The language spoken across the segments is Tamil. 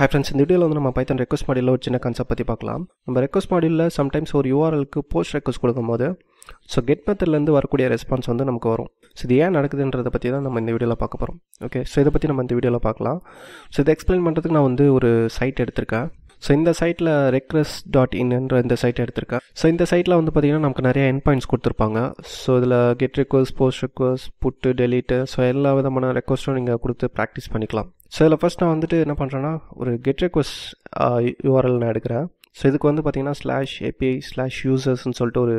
ஹை ஃப்ரெண்ட்ஸ் இந்த வீடியோவில் வந்து நம்ம பைத்தன் ரெக்வஸ்ட் மாடியில் ஒரு சின்ன கான்செப்ட் பற்றி பார்க்கலாம் நம்ம ரெக்வஸ்ட் மாடியில் சம்டைம்ஸ் ஒரு யூஆர்எலுக்கு போஸ்ட் ரெக்வஸ்ட் கொடுக்கும்போது ஸோ கெட் மெத்தட்லேருந்து வரக்கூடிய ரெஸ்பான்ஸ் வந்து நமக்கு வரும் ஸோ இது ஏன் நடக்குதுன்றதை பற்றி தான் நம்ம இந்த வீடியோவில் பார்க்க போகிறோம் ஓகே ஸோ இதை பற்றி நம்ம இந்த வீடியோவில் பார்க்கலாம் ஸோ இதை எக்ஸ்பிளைன் பண்ணுறதுக்கு நான் வந்து ஒரு சைட் எடுத்திருக்கேன் ஸோ இந்த சைட்டில் ரெக்ரஸ் டாட் இன்ன்ற இந்த சைட் எடுத்திருக்கேன் ஸோ இந்த சைட்டில் வந்து பார்த்திங்கன்னா நமக்கு நிறைய என் பாயிண்ட்ஸ் கொடுத்துருப்பாங்க ஸோ இதில் get request post request put delete so எல்லா விதமான ரெக்வஸ்ட்டும் நீங்கள் கொடுத்து ப்ராக்டிஸ் பண்ணிக்கலாம் ஸோ இதில் ஃபஸ்ட் நான் வந்துட்டு என்ன பண்ணுறேன்னா ஒரு கெட் ரெக்வஸ்ட் யூஆர்எல் நான் எடுக்கிறேன் ஸோ இதுக்கு வந்து பார்த்திங்கன்னா ஸ்லாஷ் ஏபிஐ ஸ்லாஷ் யூசர்ஸ்ன்னு சொல்லிட்டு ஒரு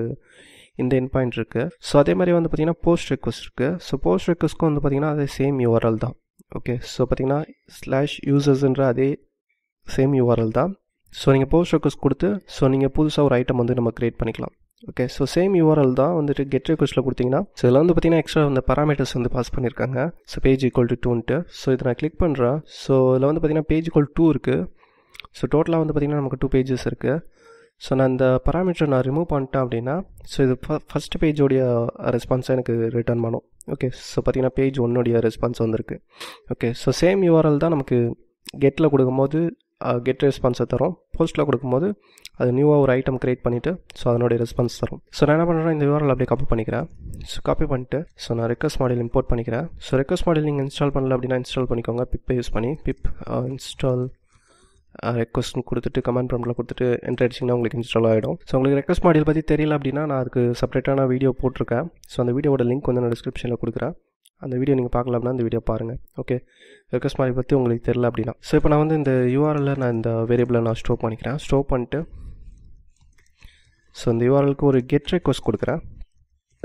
இந்த என் பாயிண்ட் இருக்குது ஸோ அதே மாதிரி வந்து பார்த்தீங்கன்னா போஸ்ட் ரெக்வஸ்ட் இருக்குது ஸோ போஸ்ட் ரெக்வஸ்ட்க்கும் வந்து பார்த்திங்கன்னா அதே சேம் யூஆர்எல் தான் ஓகே ஸோ பார்த்திங்கன்னா ஸ்லாஷ் யூசர்ஸ்ன்ற அதே சேம் யூஆர்எல் தான் ஸோ நீங்கள் போஸ்ட் ரெக்வஸ்ட் கொடுத்து ஸோ நீங்கள் புதுசாக ஒரு ஐட்டம் வந்து நம்ம க்ரியேட் பண்ணிக்கலாம் ஓகே ஸோ சேம் யூஆர்எல் தான் வந்துட்டு கெட் ரெக்வஸ்ட்டில் கொடுத்தீங்கன்னா ஸோ இதில் வந்து பார்த்தீங்கன்னா எக்ஸ்ட்ரா வந்து பராமீட்டர்ஸ் வந்து பாஸ் பண்ணியிருக்காங்க ஸோ பேஜ் ஈக்குவல் டு டூன்ட்டு ஸோ இதை நான் கிளிக் பண்ணுறேன் ஸோ இதில் வந்து பார்த்தீங்கன்னா பேஜ் ஈக்குவல் டூ இருக்குது ஸோ டோட்டலாக வந்து பார்த்திங்கன்னா நமக்கு டூ பேஜஸ் இருக்குது ஸோ நான் இந்த பராமீட்டரை நான் ரிமூவ் பண்ணிட்டேன் அப்படின்னா ஸோ இது ஃபஸ்ட் பேஜோடைய ரெஸ்பான்ஸாக எனக்கு ரிட்டர்ன் பண்ணும் ஓகே ஸோ பார்த்திங்கன்னா பேஜ் ஒன்னுடைய ரெஸ்பான்ஸ் வந்திருக்கு ஓகே ஸோ சேம் யூஆர்எல் தான் நமக்கு கெட்டில் கொடுக்கும்போது கெட் ரெஸ்பான்ஸை தரும் போஸ்ட்டில் கொடுக்கும்போது அது நியூவாக ஒரு ஐட்டம் க்ரியேட் பண்ணிவிட்டு ஸோ அதனுடைய ரெஸ்பான்ஸ் தரும் ஸோ நான் என்ன பண்ணுறேன் இந்த விவரம் அப்படியே காப்பி பண்ணிக்கிறேன் ஸோ காப்பி பண்ணிட்டு ஸோ நான் ரெக்வஸ்ட் மாடல் இம்போர்ட் பண்ணிக்கிறேன் ஸோ ரெக்வஸ்ட் மாடல் நீங்கள் இன்ஸ்டால் பண்ணல அப்படின்னா இன்ஸ்டால் பண்ணிக்கோங்க பிப்பை யூஸ் பண்ணி பிப் இன்ஸ்டால் ரெக்வஸ்ட்னு கொடுத்துட்டு கமெண்ட் ப்ராப்ளம் கொடுத்துட்டு என்ட்ரு உங்களுக்கு இன்ஸ்டால் ஆகிடும் ஸோ உங்களுக்கு ரெக்வஸ்ட் மாடல் பற்றி தெரியல அப்படின்னா நான் அதுக்கு செப்பரேட்டான வீடியோ போட்டிருக்கேன் ஸோ அந்த வீடியோட லிங்க் வந்து நான் டிஸ்கிரிப்ஷனில் கொடுக்குறேன் அந்த வீடியோ நீங்கள் பார்க்கல அப்படின்னா அந்த வீடியோ பாருங்கள் ஓகே ரெக்வஸ்ட் மாதிரி பற்றி உங்களுக்கு தெரில அப்படின்னா ஸோ இப்போ நான் வந்து இந்த யூஆரில் நான் இந்த வேரியபிளை நான் ஸ்டோர் பண்ணிக்கிறேன் ஸ்டோர் பண்ணிட்டு ஸோ இந்த யூஆர்எலுக்கு ஒரு கெட் ரெக்வஸ்ட் கொடுக்குறேன்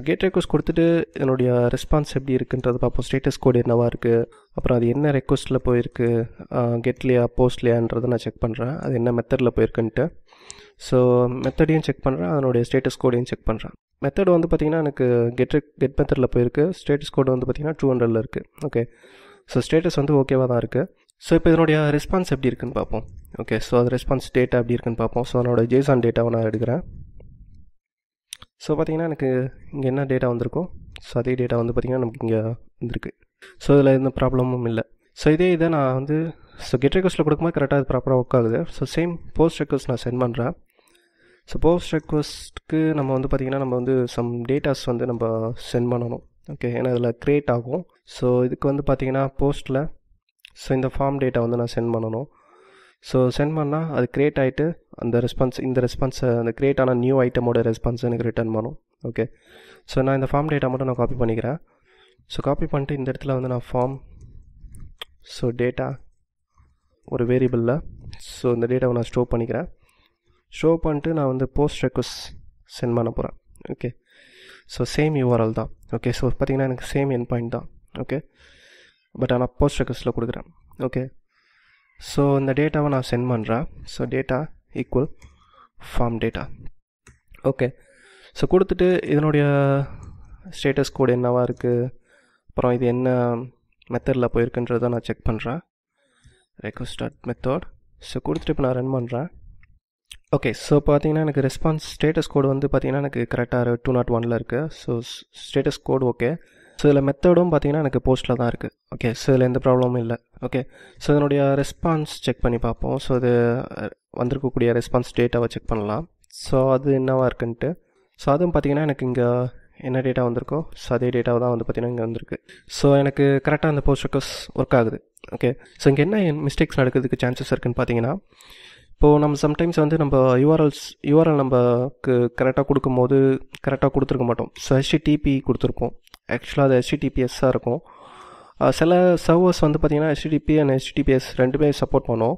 கெட் ரெக்வஸ்ட் கொடுத்துட்டு என்னுடைய ரெஸ்பான்ஸ் எப்படி இருக்குன்றது பார்ப்போம் ஸ்டேட்டஸ் கோடு என்னவாக இருக்குது அப்புறம் அது என்ன ரெக்வஸ்ட்டில் போயிருக்கு கெட்லையா போஸ்ட்லையான்றதை நான் செக் பண்ணுறேன் அது என்ன மெத்தடில் போயிருக்குன்ட்டு ஸோ மெத்தடையும் செக் பண்ணுறேன் அதனுடைய ஸ்டேட்டஸ் கோடையும் செக் பண்ணுறேன் மெத்தட் வந்து பார்த்திங்கன்னா எனக்கு கெட் கெட் மெத்தடில் போயிருக்கு ஸ்டேட்டஸ் கோடு வந்து பார்த்திங்கன்னா டூ ஹண்ட்ரடில் இருக்குது ஓகே ஸோ ஸ்டேட்டஸ் வந்து ஓகேவாக தான் இருக்குது ஸோ இப்போ இதனுடைய ரெஸ்பான்ஸ் எப்படி இருக்குன்னு பார்ப்போம் ஓகே ஸோ அது ரெஸ்பான்ஸ் டேட்டா எப்படி இருக்குன்னு பார்ப்போம் ஸோ அதனோட ஜேசான் டேட்டாவை நான் எடுக்கிறேன் ஸோ பார்த்திங்கன்னா எனக்கு இங்கே என்ன டேட்டா வந்திருக்கோ ஸோ அதே டேட்டா வந்து பார்த்திங்கன்னா நமக்கு இங்கே வந்திருக்கு ஸோ இதில் எந்த ப்ராப்ளமும் இல்லை ஸோ இதே இதை நான் வந்து ஸோ கெட் ரெக்வஸ்ட்டில் கொடுக்கும்போது கரெக்டாக அது ப்ராப்பராக ஒர்க் ஆகுது ஸோ சேம் போஸ்ட் ரெக்வஸ்ட் நான் சென்ட் பண்ணுறேன் ஸோ போஸ்ட் ரெக்வஸ்ட்டுக்கு நம்ம வந்து பார்த்திங்கன்னா நம்ம வந்து சம் டேட்டாஸ் வந்து நம்ம சென்ட் பண்ணணும் ஓகே ஏன்னா அதில் க்ரியேட் ஆகும் ஸோ இதுக்கு வந்து பார்த்திங்கன்னா போஸ்ட்டில் ஸோ இந்த ஃபார்ம் டேட்டா வந்து நான் சென்ட் பண்ணணும் ஸோ சென்ட் பண்ணால் அது க்ரியேட் ஆகிட்டு அந்த ரெஸ்பான்ஸ் இந்த ரெஸ்பான்ஸை அந்த க்ரியேட் ஆன நியூ ஐட்டமோட ரெஸ்பான்ஸ் எனக்கு ரிட்டர்ன் பண்ணும் ஓகே ஸோ நான் இந்த ஃபார்ம் டேட்டா மட்டும் நான் காப்பி பண்ணிக்கிறேன் ஸோ காப்பி பண்ணிட்டு இந்த இடத்துல வந்து நான் ஃபார்ம் ஸோ டேட்டா ஒரு வேரியபிளில் ஸோ இந்த டேட்டாவை நான் ஸ்டோர் பண்ணிக்கிறேன் ஸ்டோ பண்ணிட்டு நான் வந்து போஸ்ட் ரெக்வஸ்ட் சென்ட் பண்ண போகிறேன் ஓகே ஸோ சேம் யூஆர்எல் தான் ஓகே ஸோ பார்த்திங்கன்னா எனக்கு சேம் என் பாயிண்ட் தான் ஓகே பட் ஆனால் போஸ்ட் ரெக்வஸ்ட்டில் கொடுக்குறேன் ஓகே ஸோ இந்த டேட்டாவை நான் சென்ட் பண்ணுறேன் so data equal form data okay so கொடுத்துட்டு இதனுடைய ஸ்டேட்டஸ் கோடு என்னவாக இருக்குது அப்புறம் இது என்ன மெத்தடில் போயிருக்குன்றதை நான் செக் பண்ணுறேன் ரெக்வஸ்ட் ஸ்டார்ட் மெத்தட் ஸோ கொடுத்துட்டு இப்போ நான் ரன் பண்ணுறேன் ஓகே ஸோ பார்த்தீங்கன்னா எனக்கு ரெஸ்பான்ஸ் ஸ்டேட்டஸ் கோடு வந்து பார்த்தீங்கன்னா எனக்கு கரெக்டாக டூ நாட் ஒனில் இருக்குது so status code okay so இதில் மெத்தடும் பார்த்தீங்கன்னா எனக்கு போஸ்ட்டில் தான் இருக்குது ஓகே ஸோ இதில் எந்த ப்ராப்ளமும் இல்லை ஓகே ஸோ இதனுடைய ரெஸ்பான்ஸ் செக் பண்ணி பார்ப்போம் ஸோ இது வந்திருக்கக்கூடிய ரெஸ்பான்ஸ் டேட்டாவை செக் பண்ணலாம் ஸோ அது என்னவாக இருக்குன்ட்டு ஸோ அதுவும் பார்த்தீங்கன்னா எனக்கு இங்கே என்ன டேட்டா வந்திருக்கோ ஸோ அதே டேட்டாவை தான் வந்து பார்த்தீங்கன்னா இங்கே வந்திருக்கு ஸோ எனக்கு கரெக்டாக அந்த போஸ்ட் ரெக்வஸ்ட் ஒர்க் ஆகுது ஓகே ஸோ இங்கே என்ன மிஸ்டேக்ஸ் நடக்கிறதுக்கு சான்சஸ் இருக்குதுன்னு பார்த்தீங்கன்னா இப்போது நம்ம சம்டைம்ஸ் வந்து நம்ம யூஆர்எல்ஸ் யூஆர்எல் நம்மக்கு கரெக்டாக கொடுக்கும்போது கரெக்டாக கொடுத்துருக்க மாட்டோம் ஸோ ஹெச்டிடிபி கொடுத்துருப்போம் ஆக்சுவலாக அது ஹெச்டிடிபிஎஸ்ஸாக இருக்கும் சில சர்வர்ஸ் வந்து பார்த்தீங்கன்னா ஹெச்டிடிபி அண்ட் ஹெச்டிபிஎஸ் ரெண்டுமே சப்போர்ட் பண்ணோம்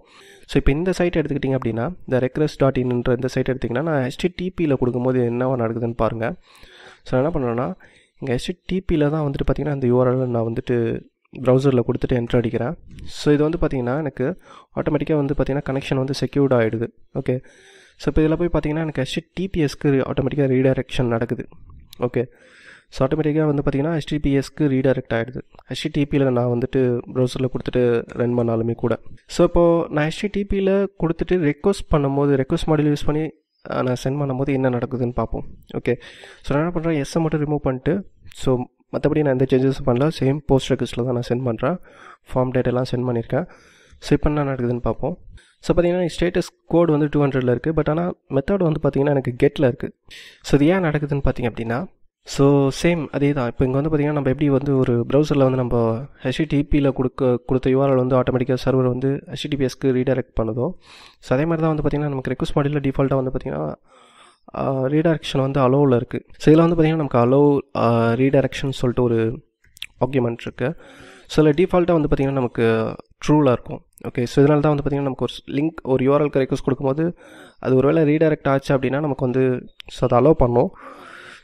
ஸோ இப்போ இந்த சைட் எடுத்துக்கிட்டிங்க அப்படின்னா இந்த ரெக்ரஸ் டாட் இன்ன்ற இந்த சைட் எடுத்திங்கன்னா நான் ஹெச்டிடிபியில் கொடுக்கும்போது என்னவா நடக்குதுன்னு பாருங்கள் ஸோ என்ன பண்ணுறேன்னா இங்கே டிபியில் தான் வந்துட்டு பார்த்திங்கன்னா அந்த யூஆர்எல் நான் வந்துட்டு ப்ரௌசரில் கொடுத்துட்டு என்ட்ரு அடிக்கிறேன் ஸோ இது வந்து பார்த்திங்கன்னா எனக்கு ஆட்டோமேட்டிக்காக வந்து பார்த்திங்கன்னா கனெக்ஷன் வந்து செக்யூர்ட் ஆகிடுது ஓகே ஸோ இப்போ இதில் போய் பார்த்திங்கன்னா எனக்கு டிபிஎஸ்க்கு ஆட்டோமேட்டிக்காக ரீடைரக்ஷன் நடக்குது ஓகே ஸோ ஆட்டோமேட்டிக்காக வந்து பார்த்திங்கன்னா ஹெச்டிபிஎஸ்க்கு ரீடைரக்ட் ஆகிடுது ஹெச்டி டிபியில் நான் வந்துட்டு ப்ரௌசரில் கொடுத்துட்டு ரன் பண்ணாலுமே கூட ஸோ இப்போது நான் ஹெச்டி டிபியில் கொடுத்துட்டு ரெக்வஸ்ட் பண்ணும்போது ரெக்வஸ்ட் மாடல் யூஸ் பண்ணி நான் சென்ட் பண்ணும்போது என்ன நடக்குதுன்னு பார்ப்போம் ஓகே ஸோ நான் என்ன பண்ணுறேன் எஸ்ஸை மட்டும் ரிமூவ் பண்ணிட்டு ஸோ மற்றபடி நான் எந்த சேஞ்சஸும் பண்ணல சேம் போஸ்ட் ரெக்வஸ்ட்டில் தான் நான் சென்ட் பண்ணுறேன் ஃபார்ம் டேட் எல்லாம் சென்ட் பண்ணியிருக்கேன் ஸோ இப்போ என்ன நடக்குதுன்னு பார்ப்போம் ஸோ பார்த்தீங்கன்னா ஸ்டேட்டஸ் கோட் வந்து டூ ஹண்ட்ரடில் இருக்குது பட் ஆனால் மெத்தட் வந்து பார்த்திங்கன்னா எனக்கு கெட்டில் இருக்குது ஸோ இது ஏன் நடக்குதுன்னு பார்த்திங்க அப்படின்னா ஸோ சேம் அதே தான் இப்போ இங்கே வந்து பார்த்திங்கன்னா நம்ம எப்படி வந்து ஒரு ப்ரௌசரில் வந்து நம்ம ஹெச்டிடிபியில் கொடுக்க கொடுத்த யூஆர்எல் வந்து ஆட்டோமேட்டிக்காக சர்வர் வந்து ஹெச்டிடிபிஎஸ்க்கு ரீடைரக்ட் பண்ணுதோ ஸோ அதே மாதிரி தான் வந்து பார்த்திங்கன்னா நமக்கு ரெக்வஸ்ட் மாடியில் டிஃபால்ட்டாக வந்து பார்த்திங்கன்னா ரீடைரக்ஷன் வந்து அலோவில் இருக்குது ஸோ இதில் வந்து பார்த்திங்கன்னா நமக்கு அலோ ரீடைரக்ஷன் சொல்லிட்டு ஒரு ஆக்கியமெண்ட் இருக்குது ஸோ சில டிஃபால்ட்டாக வந்து பார்த்திங்கன்னா நமக்கு ட்ரூலாக இருக்கும் ஓகே ஸோ இதனால தான் வந்து பார்த்திங்கன்னா நமக்கு ஒரு லிங்க் ஒரு யூஆர்எல்க்கு ரெக்வஸ்ட் கொடுக்கும்போது அது ஒரு வேளை ரீடைரக்ட் ஆச்சு அப்படின்னா நமக்கு வந்து ஸோ அதை அலோவ் பண்ணோம்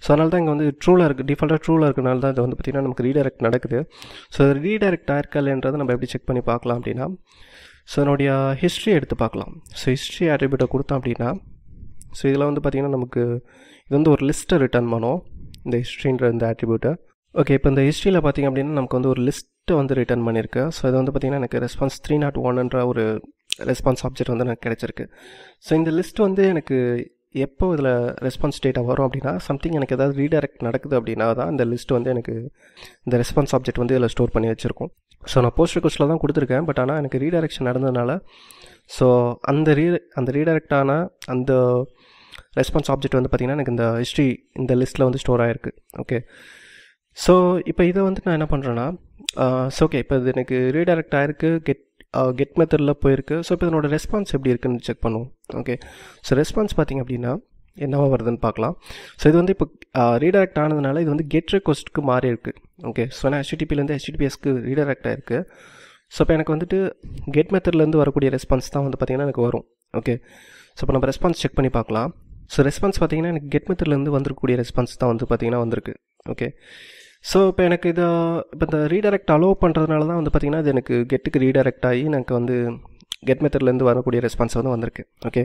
ஸோ அதனால தான் இங்கே வந்து ட்ரூவில் இருக்குது டிஃபால்ட்டாக ட்ரூவில் இருக்கனால தான் இது வந்து பார்த்திங்கன்னா நமக்கு ரீடைரக்ட் நடக்குது ஸோ ரீடைரக்ட் ஆயிருக்கா இல்லைன்றதை நம்ம எப்படி செக் பண்ணி பார்க்கலாம் அப்படின்னா ஸோ என்னுடைய ஹிஸ்ட்ரி எடுத்து பார்க்கலாம் ஸோ ஹிஸ்ட்ரி ஆட்ரிபியூட்டை கொடுத்தோம் அப்படின்னா ஸோ இதில் வந்து பார்த்திங்கன்னா நமக்கு இது வந்து ஒரு லிஸ்ட்டை ரிட்டர்ன் பண்ணோம் இந்த ஹிஸ்ட்ரின்ற இந்த ஆட்ரிபியூட்டை ஓகே இப்போ இந்த ஹிஸ்ட்ரியில் பார்த்திங்க அப்படின்னா நமக்கு வந்து ஒரு லிஸ்ட்டை வந்து ரிட்டர்ன் பண்ணியிருக்கு ஸோ இது வந்து பார்த்திங்கன்னா எனக்கு ரெஸ்பான்ஸ் த்ரீ நாட் ஒன்ன்ற ஒரு ரெஸ்பான்ஸ் ஆப்ஜெக்ட் வந்து எனக்கு கிடச்சிருக்கு ஸோ இந்த லிஸ்ட் வந்து எனக்கு எப்போ இதில் ரெஸ்பான்ஸ் டேட்டா வரும் அப்படின்னா சம்திங் எனக்கு ஏதாவது ரீடைரக்ட் நடக்குது அப்படின்னா தான் இந்த லிஸ்ட் வந்து எனக்கு இந்த ரெஸ்பான்ஸ் ஆப்ஜெக்ட் வந்து இதில் ஸ்டோர் பண்ணி வச்சுருக்கோம் ஸோ நான் போஸ்ட் ரிக்வஸ்ட்டில் தான் கொடுத்துருக்கேன் பட் ஆனால் எனக்கு ரீடைரக்ஷன் நடந்ததுனால ஸோ அந்த ரீ அந்த ரீடைரக்டான அந்த ரெஸ்பான்ஸ் ஆப்ஜெக்ட் வந்து பார்த்திங்கன்னா எனக்கு இந்த ஹிஸ்ட்ரி இந்த லிஸ்ட்டில் வந்து ஸ்டோர் ஆகிருக்கு ஓகே ஸோ இப்போ இதை வந்து நான் என்ன பண்ணுறேன்னா ஸோ ஓகே இப்போ இது எனக்கு ரீடைரக்ட் ஆகிருக்கு கெட் கெட் மெத்தடில் போயிருக்கு ஸோ இப்போ இதனோட ரெஸ்பான்ஸ் எப்படி இருக்குன்னு செக் பண்ணுவோம் ஓகே ஸோ ரெஸ்பான்ஸ் பார்த்திங்க அப்படின்னா என்னவா வருதுன்னு பார்க்கலாம் ஸோ இது வந்து இப்போ ரீடைரக்ட் ஆனதுனால இது வந்து கெட் ரெக்வஸ்ட்டுக்கு மாறி இருக்குது ஓகே ஸோ நான் ஹெச்டிபிலேருந்து ஹெச்டிபிஎஸ்க்கு ரீடைரக்ட் ஆயிருக்கு ஸோ இப்போ எனக்கு வந்துட்டு கெட் மெத்தட்லேருந்து வரக்கூடிய ரெஸ்பான்ஸ் தான் வந்து பார்த்திங்கன்னா எனக்கு வரும் ஓகே ஸோ இப்போ நம்ம ரெஸ்பான்ஸ் செக் பண்ணி பார்க்கலாம் ஸோ ரெஸ்பான்ஸ் பார்த்திங்கன்னா எனக்கு கெட் மெத்தட்லேருந்து வந்துருக்கக்கூடிய ரெஸ்பான்ஸ் தான் வந்து பார்த்திங்கன்னா வந்திருக்கு ஓகே ஸோ இப்போ எனக்கு இதை இப்போ இந்த ரீடைரக்ட் அலோவ் பண்ணுறதுனால தான் வந்து பார்த்திங்கன்னா இது எனக்கு கெட்டுக்கு ரீடைரக்ட் ஆகி எனக்கு வந்து கெட் மெத்தட்லேருந்து வரக்கூடிய ரெஸ்பான்ஸ் வந்து வந்திருக்கு ஓகே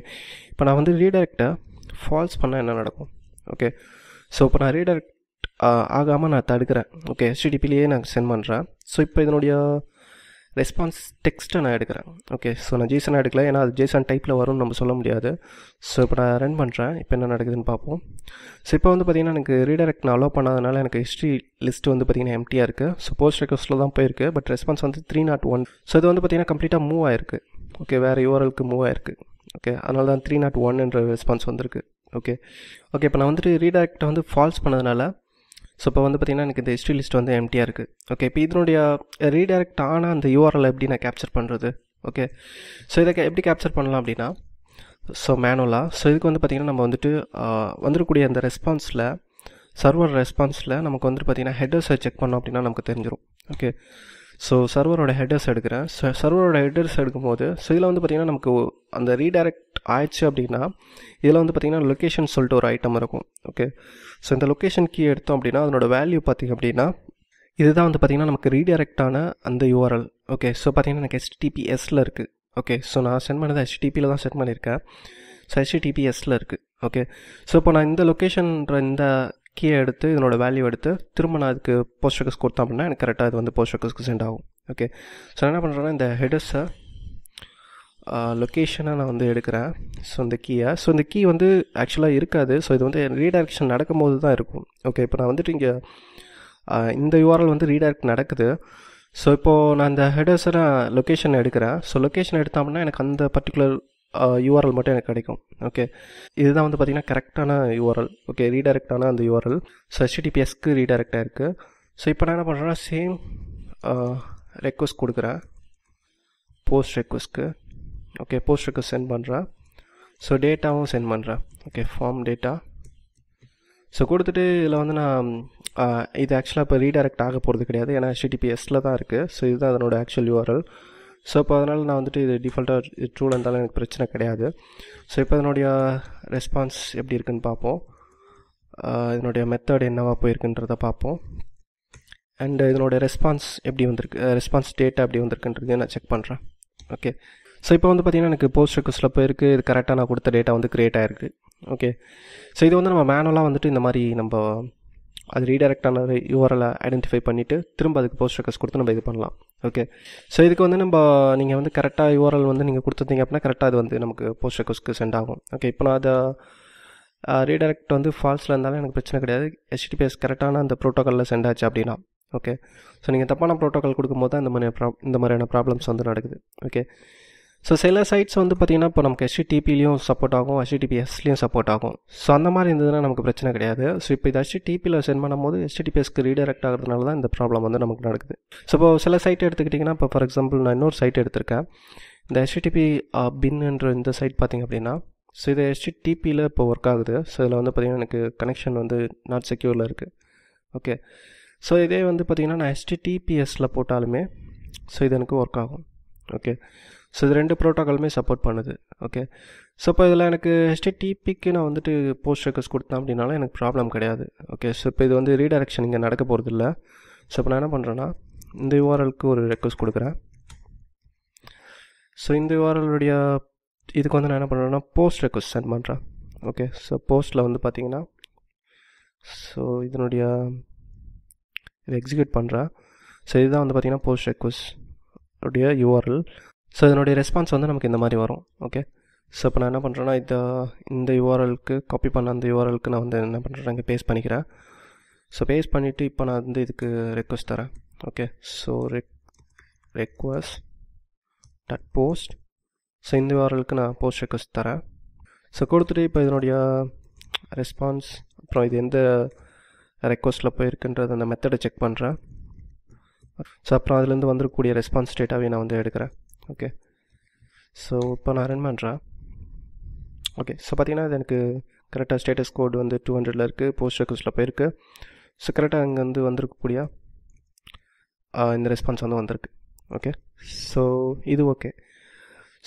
இப்போ நான் வந்து ரீடைரக்டாக ஃபால்ஸ் பண்ணால் என்ன நடக்கும் ஓகே ஸோ இப்போ நான் ரீடைரக்ட் ஆகாமல் நான் தடுக்கிறேன் ஓகே ஹெச்டிடிபிலேயே நான் சென்ட் பண்ணுறேன் ஸோ இப்போ இதனுடைய ரெஸ்பான்ஸ் டெக்ஸ்ட்டை நான் எடுக்கிறேன் ஓகே ஸோ நான் ஜேசன் எடுக்கல ஏன்னா அது ஜேசன் டைப்பில் வரும்னு நம்ம சொல்ல முடியாது ஸோ இப்போ நான் ரன் பண்ணுறேன் இப்போ என்ன நடக்குதுன்னு பார்ப்போம் ஸோ இப்போ வந்து பார்த்திங்கன்னா எனக்கு ரீடைரக்ட் நான் அலோவ் பண்ணாதனால எனக்கு ஹிஸ்ட்ரி லிஸ்ட் வந்து பார்த்திங்கன்னா எம்டியாக இருக்குது ஸோ போஸ்ட் ரெக்வஸ்ட்டில் தான் போயிருக்கு பட் ரெஸ்பான்ஸ் வந்து த்ரீ நாட் ஒன் ஸோ இது வந்து பார்த்திங்கன்னா கம்ப்ளீட்டாக மூவ் ஆயிருக்கு ஓகே வேறு யூஆர்எல்க்கு மூவ் ஆயிருக்கு ஓகே அதனால தான் த்ரீ நாட் ஒன் ரெஸ்பான்ஸ் வந்திருக்கு ஓகே ஓகே இப்போ நான் வந்துட்டு ரீடைரக்டை வந்து ஃபால்ஸ் பண்ணதுனால ஸோ இப்போ வந்து பார்த்திங்கன்னா எனக்கு இந்த ஹிஸ்ட்ரி லிஸ்ட் வந்து எம்டியாக இருக்குது ஓகே இப்போ இதனுடைய ரீடைரக்ட் ஆனால் அந்த யூஆர்எல் எப்படி நான் கேப்சர் பண்ணுறது ஓகே ஸோ இதை எப்படி கேப்சர் பண்ணலாம் அப்படின்னா ஸோ மேனுவலாக ஸோ இதுக்கு வந்து பார்த்திங்கன்னா நம்ம வந்துட்டு வந்துருக்கூடிய அந்த ரெஸ்பான்ஸில் சர்வர் ரெஸ்பான்ஸில் நமக்கு வந்துட்டு பார்த்திங்கன்னா ஹெட்டர்ஸை செக் பண்ணோம் அப்படின்னா நமக்கு தெரிஞ்சிடும் ஓகே ஸோ சர்வரோட ஹெட்டர்ஸ் எடுக்கிறேன் ஸோ சர்வரோட ஹெட்டர்ஸ் எடுக்கும்போது ஸோ இதில் வந்து பார்த்திங்கன்னா நமக்கு அந்த ரீடைரக்ட் ஆயிடுச்சு அப்படின்னா இதில் வந்து பார்த்திங்கன்னா லொக்கேஷன் சொல்லிட்டு ஒரு ஐட்டம் இருக்கும் ஓகே ஸோ இந்த லொக்கேஷன் கீ எடுத்தோம் அப்படின்னா அதனோட வேல்யூ பார்த்திங்க அப்படின்னா இதுதான் வந்து பார்த்திங்கன்னா நமக்கு ரீடைரக்டான அந்த யூஆர்எல் ஓகே ஸோ பார்த்திங்கன்னா எனக்கு ஹெச்டிபிஎஸில் இருக்குது ஓகே ஸோ நான் சென்ட் பண்ணதை ஹெச்டிபியில் தான் சென்ட் பண்ணியிருக்கேன் ஸோ ஹெச்டிபிஎஸில் இருக்குது ஓகே ஸோ இப்போ நான் இந்த லொக்கேஷன்ற இந்த கீழே எடுத்து இதனோட வேல்யூ எடுத்து திரும்ப நான் அதுக்கு போஸ்ட் போஸ்டர்கஸ் கொடுத்தா அப்படின்னா எனக்கு கரெக்டாக இது வந்து போஸ்டர்கஸ்க்கு சென்ட் ஆகும் ஓகே ஸோ என்ன பண்ணுறேன்னா இந்த ஹெடர்ஸை லொக்கேஷனாக நான் வந்து எடுக்கிறேன் ஸோ இந்த கீயை ஸோ இந்த கீ வந்து ஆக்சுவலாக இருக்காது ஸோ இது வந்து ரீடைரக்ஷன் நடக்கும்போது தான் இருக்கும் ஓகே இப்போ நான் வந்துட்டு இங்கே இந்த யூஆர்எல் வந்து ரீடைரக்ட் நடக்குது ஸோ இப்போது நான் இந்த ஹெடர்ஸை நான் லொக்கேஷன் எடுக்கிறேன் ஸோ லொக்கேஷன் எடுத்தோம்னா எனக்கு அந்த பர்டிகுலர் யூஆர்எல் மட்டும் எனக்கு கிடைக்கும் ஓகே இதுதான் வந்து பார்த்திங்கன்னா கரெக்டான யூஆர்எல் ஓகே ரீடைரக்டான அந்த யூஆர்எல் ஸோ ஹெச்டிபிஎஸ்க்கு ரீடைரக்டாக இருக்குது ஸோ இப்போ நான் என்ன பண்ணுறேன்னா சேம் ரெக்வஸ்ட் கொடுக்குறேன் போஸ்ட் ரெக்வஸ்ட்க்கு ஓகே போஸ்ட் ரெக்வஸ்ட் சென்ட் பண்ணுறேன் ஸோ டேட்டாவும் சென்ட் பண்ணுறேன் ஓகே ஃபார்ம் டேட்டா ஸோ கொடுத்துட்டு இதில் வந்து நான் இது ஆக்சுவலாக இப்போ ரீடைரக்ட் ஆக போகிறது கிடையாது ஏன்னா ஹெச்டிடிபிஎஸ்சில் தான் இருக்குது ஸோ இதுதான் அதனோட ஆக்சுவல் யூஆர்எல் ஸோ இப்போ அதனால் நான் வந்துட்டு இது டிஃபால்ட்டாக ட்ரூவில் இருந்தாலும் எனக்கு பிரச்சனை கிடையாது ஸோ இப்போ அதனுடைய ரெஸ்பான்ஸ் எப்படி இருக்குன்னு பார்ப்போம் இதனுடைய மெத்தட் என்னவா போயிருக்குன்றத பார்ப்போம் அண்டு இதனுடைய ரெஸ்பான்ஸ் எப்படி வந்திருக்கு ரெஸ்பான்ஸ் டேட்டா எப்படி வந்திருக்குன்றது நான் செக் பண்ணுறேன் ஓகே ஸோ இப்போ வந்து பார்த்திங்கன்னா எனக்கு போஸ்ட் ரெக்வஸ்ட்டில் போயிருக்கு இது கரெக்டாக நான் கொடுத்த டேட்டா வந்து க்ரியேட் ஆயிருக்கு ஓகே ஸோ இது வந்து நம்ம மேனுவலாக வந்துட்டு இந்த மாதிரி நம்ம அது ரீடைரக்டான யூஆர்எலை ஐடென்டிஃபை பண்ணிவிட்டு திரும்ப அதுக்கு போஸ்ட் ரெக்கஸ் கொடுத்து நம்ம இது பண்ணலாம் ஓகே ஸோ இதுக்கு வந்து நம்ம நீங்கள் வந்து கரெக்டாக யூஆர்எல் வந்து நீங்கள் கொடுத்துருந்தீங்க அப்படின்னா கரெக்டாக அது வந்து நமக்கு போஸ்ட் ரெக்வஸ்ட்க்கு சென்ட் ஆகும் ஓகே இப்போ நான் அதை ரீடைரக்ட் வந்து ஃபால்ஸில் இருந்தாலும் எனக்கு பிரச்சனை கிடையாது ஹெச்டிபிஎஸ் கரெக்டான அந்த ப்ரோட்டோக்காலில் சென்ட் ஆச்சு அப்படின்னா ஓகே ஸோ நீங்கள் தப்பான ப்ரோட்டோக்கால் கொடுக்கும்போது தான் இந்த மாதிரி ப்ரா இந்த மாதிரியான ப்ராப்ளம்ஸ் வந்து நடக்குது ஓகே ஸோ சில சைட்ஸ் வந்து பார்த்திங்கன்னா இப்போ நமக்கு ஹெச்டிடிபிலையும் சப்போர்ட் ஆகும் ஹெச்டிபிஎஸ்லையும் சப்போர்ட் ஆகும் ஸோ அந்த மாதிரி இருந்ததுன்னா நமக்கு பிரச்சனை கிடையாது ஸோ இப்போ இது ஹெச்டிபியில் சென்ட் பண்ணும்போது ஹெச்டிபிஎஸ்க்கு ரீடைரக்ட் ஆகிறதுனால தான் இந்த ப்ராப்ளம் வந்து நமக்கு நடக்குது ஸோ இப்போ சில சைட் எடுத்துக்கிட்டிங்கன்னா இப்போ ஃபார் எக்ஸாம்பிள் நான் இன்னொரு சைட் எடுத்திருக்கேன் இந்த ஹெச்டிடிபி பின்ன்ற இந்த சைட் பார்த்திங்க அப்படின்னா ஸோ இது ஹெச்டிடிபியில் இப்போ ஒர்க் ஆகுது ஸோ இதில் வந்து பார்த்திங்கன்னா எனக்கு கனெக்ஷன் வந்து நாட் செக்யூரில் இருக்குது ஓகே ஸோ இதே வந்து பார்த்திங்கன்னா நான் ஹெச்டிடிபிஎஸில் போட்டாலுமே ஸோ இது எனக்கு ஒர்க் ஆகும் ஓகே ஸோ இது ரெண்டு ப்ரோட்டோக்காலுமே சப்போர்ட் பண்ணுது ஓகே ஸோ இப்போ இதில் எனக்கு ஹெச்டிடிபிக்கு நான் வந்துட்டு போஸ்ட் ரெக்வஸ்ட் கொடுத்தேன் அப்படின்னாலும் எனக்கு ப்ராப்ளம் கிடையாது ஓகே ஸோ இப்போ இது வந்து ரீடைரக்ஷன் இங்கே நடக்க போகிறது இல்லை ஸோ இப்போ நான் என்ன பண்ணுறேன்னா இந்த யூஆர்எலுக்கு ஒரு ரெக்வஸ்ட் கொடுக்குறேன் ஸோ இந்த யூஆர்எலுடைய இதுக்கு வந்து நான் என்ன பண்ணுறேன்னா போஸ்ட் ரெக்வஸ்ட் சென்ட் பண்ணுறேன் ஓகே ஸோ போஸ்ட்டில் வந்து பார்த்தீங்கன்னா ஸோ இதனுடைய இது எக்ஸிக்யூட் பண்ணுறேன் ஸோ இதுதான் வந்து பார்த்திங்கன்னா போஸ்ட் ரெக்வஸ்ட் உடைய யூஆர்எல் ஸோ இதனுடைய ரெஸ்பான்ஸ் வந்து நமக்கு இந்த மாதிரி வரும் ஓகே ஸோ இப்போ நான் என்ன பண்ணுறேன்னா இதை இந்த யூஆர்எலுக்கு காப்பி பண்ண அந்த யூஆர்எலுக்கு நான் வந்து என்ன பண்ணுறேன் இங்கே பேஸ்ட் பண்ணிக்கிறேன் ஸோ பேஸ்ட் பண்ணிவிட்டு இப்போ நான் வந்து இதுக்கு ரெக்வஸ்ட் தரேன் okay so req request dot post so இந்த யூஆர்எலுக்கு நான் போஸ்ட் ரெக்வஸ்ட் தரேன் ஸோ கொடுத்துட்டு இப்போ இதனுடைய ரெஸ்பான்ஸ் அப்புறம் இது எந்த ரெக்வஸ்ட்டில் போயிருக்குன்றது அந்த மெத்தடை செக் பண்ணுறேன் ஸோ அப்புறம் அதுலேருந்து வந்துருக்கக்கூடிய ரெஸ்பான்ஸ் டேட்டாவே நான் வந்து எடுக்கிறேன் ஓகே ஸோ இப்போ நான் ரன் பண்ணுறேன் ஓகே ஸோ பார்த்தீங்கன்னா இது எனக்கு கரெக்டாக ஸ்டேட்டஸ் கோடு வந்து டூ ஹண்ட்ரடில் இருக்குது போஸ்ட் ரெக்வஸ்ட்டில் போயிருக்கு ஸோ கரெக்டாக அங்கே வந்து வந்திருக்கக்கூடிய இந்த ரெஸ்பான்ஸ் வந்து வந்திருக்கு ஓகே ஸோ இது ஓகே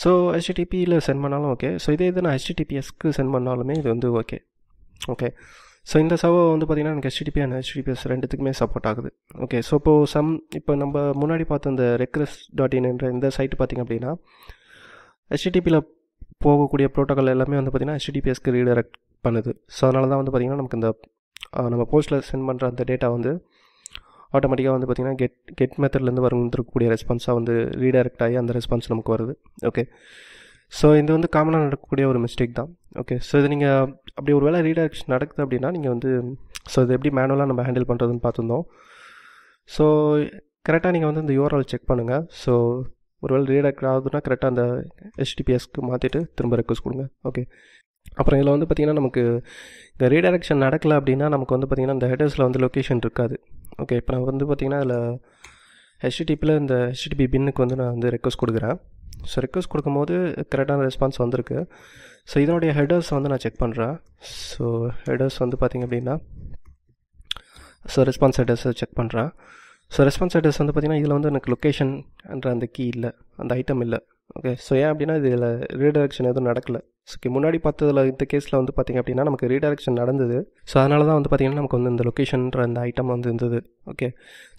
ஸோ ஹெச்டிடிபியில் சென்ட் பண்ணாலும் ஓகே ஸோ இதே இது நான் ஹெச்டிடிபிஎஸ்க்கு சென்ட் பண்ணாலுமே இது வந்து ஓகே ஓகே ஸோ இந்த சவ வந்து பார்த்திங்கன்னா எனக்கு ஹெச்டிபி அண்ட் ஹெச்டிபிஎஸ் ரெண்டுத்துக்குமே சப்போர்ட் ஆகுது ஓகே ஸோ இப்போது சம் இப்போ நம்ம முன்னாடி பார்த்த இந்த ரெக்ரஸ் டாட் என்ற இந்த சைட்டு பார்த்திங்க அப்படின்னா ஹெச்டிபியில் போகக்கூடிய ப்ரோட்டோக்கால் எல்லாமே வந்து பார்த்திங்கன்னா ஹெச்டிபிஎஸ்க்கு ரீடைரக்ட் பண்ணுது ஸோ அதனால தான் வந்து பார்த்திங்கன்னா நமக்கு இந்த நம்ம போஸ்ட்டில் சென்ட் பண்ணுற அந்த டேட்டா வந்து ஆட்டோமேட்டிக்காக வந்து பார்த்திங்கன்னா கெட் கெட் மெத்தட்லேருந்து வந்துருக்கக்கூடிய ரெஸ்பான்ஸாக வந்து ரீடைரக்ட் ஆகி அந்த ரெஸ்பான்ஸ் நமக்கு வருது ஓகே ஸோ இது வந்து காமனாக நடக்கக்கூடிய ஒரு மிஸ்டேக் தான் ஓகே ஸோ இது நீங்கள் அப்படி ஒரு வேளை ரீடாக்ஷன் நடக்குது அப்படின்னா நீங்கள் வந்து ஸோ இது எப்படி மேனுவலாக நம்ம ஹேண்டில் பண்ணுறதுன்னு பார்த்துருந்தோம் ஸோ கரெக்டாக நீங்கள் வந்து இந்த யூஆர்எல் செக் பண்ணுங்கள் ஸோ ஒரு வேளை ரீடாக்ட் ஆகுதுன்னா கரெக்டாக அந்த ஹெச்டிபிஎஸ்க்கு மாற்றிட்டு திரும்ப ரெக்வஸ்ட் கொடுங்க ஓகே அப்புறம் இதில் வந்து பார்த்திங்கன்னா நமக்கு இந்த ரீடைரக்ஷன் நடக்கலை அப்படின்னா நமக்கு வந்து பார்த்திங்கன்னா இந்த ஹெடர்ஸில் வந்து லொக்கேஷன் இருக்காது ஓகே இப்போ நான் வந்து பார்த்திங்கன்னா அதில் ஹெச்டிடிபியில் இந்த ஹெச்டிபி பின்னுக்கு வந்து நான் வந்து ரெக்வஸ்ட் கொடுக்குறேன் ஸோ ரெக்வஸ்ட் கொடுக்கும்போது கரெக்டான ரெஸ்பான்ஸ் வந்திருக்கு ஸோ இதனுடைய ஹெடர்ஸ் வந்து நான் செக் பண்ணுறேன் ஸோ ஹெடர்ஸ் வந்து பார்த்திங்க அப்படின்னா ஸோ ரெஸ்பான்ஸ் ஹெடர்ஸை செக் பண்ணுறேன் ஸோ ரெஸ்பான்ஸ் ஹெடர்ஸ் வந்து பார்த்திங்கன்னா இதில் வந்து எனக்கு லொக்கேஷன்ன்ற அந்த கீ இல்லை அந்த ஐட்டம் இல்லை ஓகே ஸோ ஏன் அப்படின்னா இதில் ரீடெரக்ஷன் எதுவும் நடக்கலை ஸோ முன்னாடி பார்த்ததில் இந்த கேஸில் வந்து பார்த்திங்க அப்படின்னா நமக்கு ரீடைரக்ஷன் நடந்தது ஸோ அதனால தான் வந்து பார்த்திங்கன்னா நமக்கு வந்து இந்த லொக்கேஷன்ற அந்த ஐட்டம் வந்து இருந்தது ஓகே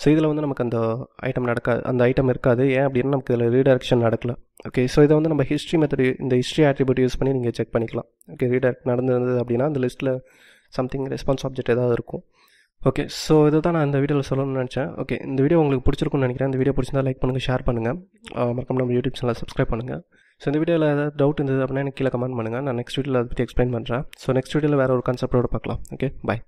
ஸோ இதில் வந்து நமக்கு அந்த ஐட்டம் நடக்காது அந்த ஐட்டம் இருக்காது ஏன் அப்படின்னா நமக்கு இதில் ரீடைரக்ஷன் நடக்கல ஓகே ஸோ இதை வந்து நம்ம ஹிஸ்ட்ரி மெத்தட் இந்த ஹிஸ்ட்ரி ஆட்ரிபியூட் யூஸ் பண்ணி நீங்கள் செக் பண்ணிக்கலாம் ஓகே ரீடைரக்ட் நடந்திருந்தது அப்படின்னா அந்த லிஸ்ட்டில் சம்திங் ரெஸ்பான்ஸ் ஆப்ஜெக்ட் ஏதாவது இருக்கும் ஓகே ஸோ இதை தான் நான் இந்த வீடியோவில் சொல்லணும்னு நினச்சேன் ஓகே இந்த வீடியோ உங்களுக்கு பிடிச்சிருக்கும்னு நினைக்கிறேன் இந்த வீடியோ பிடிச்சிருந்தா லைக் பண்ணுங்கள் ஷேர் பண்ணுங்கள் மறக்காம நம்ம யூடியூப் சேனலை சப்ஸ்கிரைப் பண்ணுங்கள் ஸோ இந்த வீடியோவில் ஏதாவது டவுட் இருந்தது அப்படின்னா எனக்கு கீழே கமெண்ட் பண்ணுங்கள் நான் நெக்ஸ்ட் வீடியோவில் அதை பற்றி எக்ஸ்பிளைன் பண்ணுறேன் ஸோ நெக்ஸ்ட் வீடியோவில் வேறு ஒரு கான்செப்டோட பார்க்கலாம் ஓகே பாய்